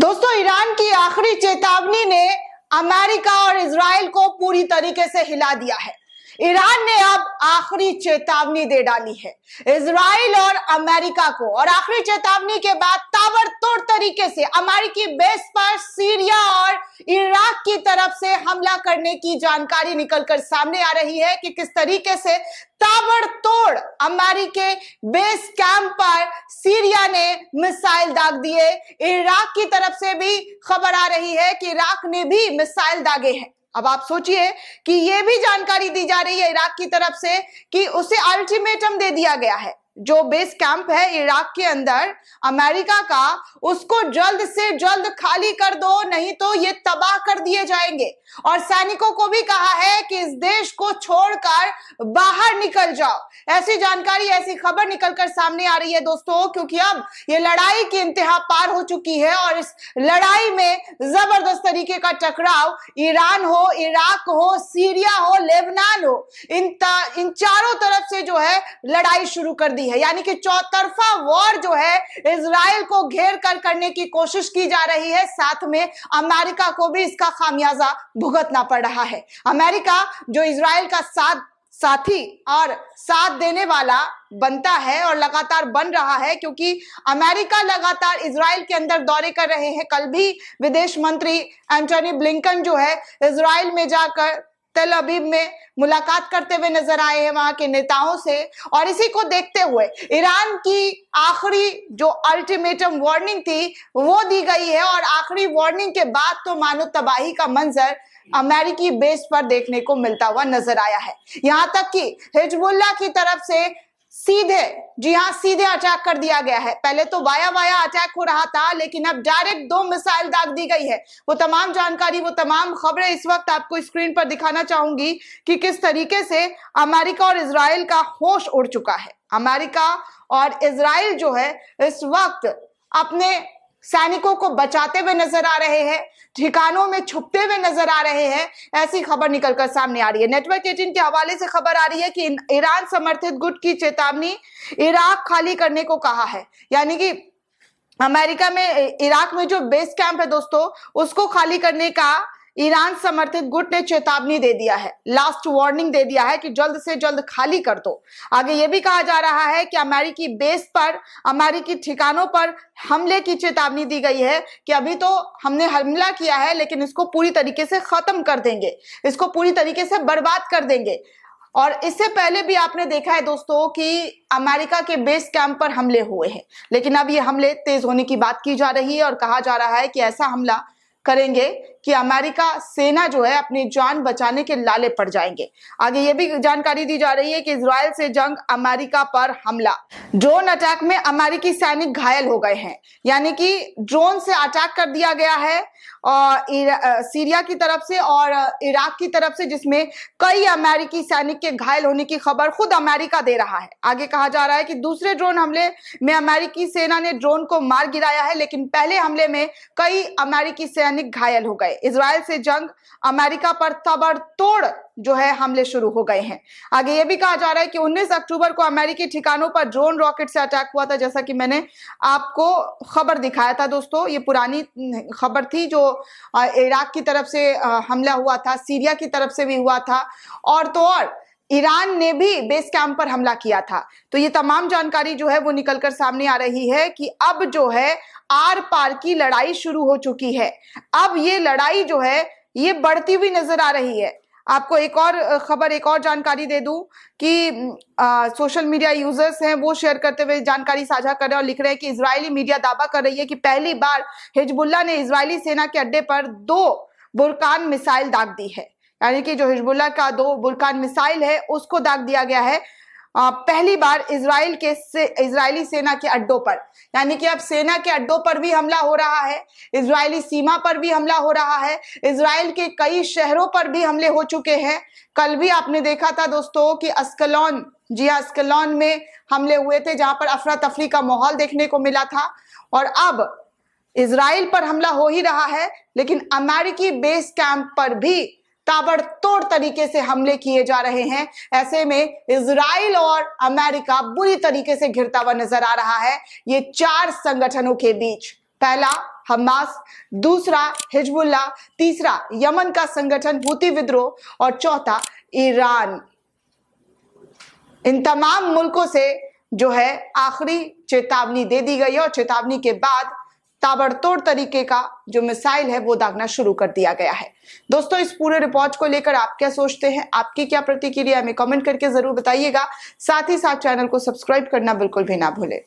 दोस्तों ईरान की आखिरी चेतावनी ने अमेरिका और इसराइल को पूरी तरीके से हिला दिया है ईरान ने अब आखिरी चेतावनी दे डाली है इसराइल और अमेरिका को और आखिरी चेतावनी के बाद ताबड़तोड़ तरीके से अमेरिकी बेस पर सीरिया और इराक की तरफ से हमला करने की जानकारी निकलकर सामने आ रही है कि किस तरीके से ताबड़तोड़ अमेरिके बेस कैंप पर सीरिया ने मिसाइल दाग दिए इराक की तरफ से भी खबर आ रही है कि इराक ने भी मिसाइल दागे हैं अब आप सोचिए कि ये भी जानकारी दी जा रही है इराक की तरफ से कि उसे अल्टीमेटम दे दिया गया है जो बेस कैंप है इराक के अंदर अमेरिका का उसको जल्द से जल्द खाली कर दो नहीं तो ये तबाह कर दिए जाएंगे और सैनिकों को भी कहा है कि इस देश को छोड़कर बाहर निकल जाओ ऐसी जानकारी ऐसी खबर निकलकर सामने आ रही है दोस्तों क्योंकि अब ये लड़ाई की इंतहा पार हो चुकी है और इस लड़ाई में जबरदस्त तरीके का टकराव ईरान हो इराक हो सीरिया हो लेबनान हो इन इन चारों तरफ से जो है लड़ाई शुरू कर दी है यानी कि चौतरफा वॉर जो है इसराइल को घेर कर करने की कोशिश की जा रही है साथ में अमेरिका को भी इसका खामियाजा भुगतना पड़ रहा है अमेरिका जो इसराइल का साथ साथी और साथ देने वाला बनता है और लगातार बन रहा है क्योंकि अमेरिका लगातार इसराइल के अंदर दौरे कर रहे हैं कल भी विदेश मंत्री एंटोनी ब्लिंकन जो है इसराइल में जाकर तेल अबीब में मुलाकात करते हुए नजर आए हैं वहां के नेताओं से और इसी को देखते हुए ईरान की आखिरी जो अल्टीमेटम वार्निंग थी वो दी गई है और आखिरी वार्निंग के बाद तो मानो तबाही का मंजर अमेरिकी बेस पर देखने को मिलता हुआ नजर आया है यहां तक कि हिजबुल्ला की तरफ से सीधे जी हाँ सीधे अटैक कर दिया गया है पहले तो वाया वाया अटैक हो रहा था लेकिन अब डायरेक्ट दो मिसाइल दाग दी गई है वो तमाम जानकारी वो तमाम खबरें इस वक्त आपको स्क्रीन पर दिखाना चाहूंगी कि किस तरीके से अमेरिका और इसराइल का होश उड़ चुका है अमेरिका और इसराइल जो है इस वक्त अपने सैनिकों को बचाते हुए नजर आ रहे हैं ठिकानों में छुपते हुए नजर आ रहे हैं ऐसी खबर निकलकर सामने आ रही है नेटवर्क एटीन के हवाले से खबर आ रही है कि ईरान समर्थित गुट की चेतावनी इराक खाली करने को कहा है यानी कि अमेरिका में इराक में जो बेस कैंप है दोस्तों उसको खाली करने का ईरान समर्थित गुट ने चेतावनी दे दिया है लास्ट वार्निंग दे दिया है कि जल्द से जल्द खाली कर दो आगे ये भी कहा जा रहा है कि अमेरिकी बेस पर अमेरिकी ठिकानों पर हमले की चेतावनी दी गई है कि अभी तो हमने हमला किया है लेकिन इसको पूरी तरीके से खत्म कर देंगे इसको पूरी तरीके से बर्बाद कर देंगे और इससे पहले भी आपने देखा है दोस्तों कि अमेरिका के बेस कैंप पर हमले हुए हैं लेकिन अब ये हमले तेज होने की बात की जा रही है और कहा जा रहा है कि ऐसा हमला करेंगे कि अमेरिका सेना जो है अपनी जान बचाने के लाले पड़ जाएंगे आगे ये भी जानकारी दी जा रही है कि इसराइल से जंग अमेरिका पर हमला ड्रोन अटैक में अमेरिकी सैनिक घायल हो गए हैं यानी कि ड्रोन से अटैक कर दिया गया है और सीरिया की तरफ से और इराक की तरफ से जिसमें कई अमेरिकी सैनिक के घायल होने की खबर खुद अमेरिका दे रहा है आगे कहा जा रहा है कि दूसरे ड्रोन हमले में अमेरिकी सेना ने ड्रोन को मार गिराया है लेकिन पहले हमले में कई अमेरिकी सैनिक घायल हो गए इसराइल से जंग अमेरिका पर तबड़तोड़ जो है हमले शुरू हो गए हैं आगे यह भी कहा जा रहा है कि 19 अक्टूबर को अमेरिकी ठिकानों पर ड्रोन रॉकेट से अटैक हुआ था जैसा कि मैंने आपको खबर दिखाया था दोस्तों ये पुरानी खबर थी जो इराक की तरफ से हमला हुआ था सीरिया की तरफ से भी हुआ था और तो और ईरान ने भी बेस कैंप पर हमला किया था तो ये तमाम जानकारी जो है वो निकलकर सामने आ रही है कि अब जो है आर पार की लड़ाई शुरू हो चुकी है अब ये लड़ाई जो है ये बढ़ती हुई नजर आ रही है आपको एक और खबर एक और जानकारी दे दूं कि आ, सोशल मीडिया यूजर्स हैं वो शेयर करते हुए जानकारी साझा कर रहे हैं और लिख रहे हैं कि इजरायली मीडिया दावा कर रही है कि पहली बार हिजबुल्ला ने इसराइली सेना के अड्डे पर दो बुरकान मिसाइल दाग दी है यानी कि जो हिजबुल्ला का दो बुरकान मिसाइल है उसको दाग दिया गया है आ, पहली बार इसराइल के से इसराइली सेना के अड्डों पर यानी कि अब सेना के अड्डों पर भी हमला हो रहा है इसराइली सीमा पर भी हमला हो रहा है इसराइल के कई शहरों पर भी हमले हो चुके हैं कल भी आपने देखा था दोस्तों कि अस्कलौन जी हाँ में हमले हुए थे जहां पर अफरा तफरी का माहौल देखने को मिला था और अब इसराइल पर हमला हो ही रहा है लेकिन अमेरिकी बेस कैंप पर भी ताबड़तोड़ तरीके से हमले किए जा रहे हैं ऐसे में इसराइल और अमेरिका बुरी तरीके से घिरता हुआ नजर आ रहा है ये चार संगठनों के बीच पहला हमास दूसरा हिजबुल्ला तीसरा यमन का संगठन भूति विद्रोह और चौथा ईरान इन तमाम मुल्कों से जो है आखिरी चेतावनी दे दी गई है और चेतावनी के बाद ताबड़तोड़ तरीके का जो मिसाइल है वो दागना शुरू कर दिया गया है दोस्तों इस पूरे रिपोर्ट को लेकर आप क्या सोचते हैं आपकी क्या प्रतिक्रिया हमें कमेंट करके जरूर बताइएगा साथ ही साथ चैनल को सब्सक्राइब करना बिल्कुल भी ना भूले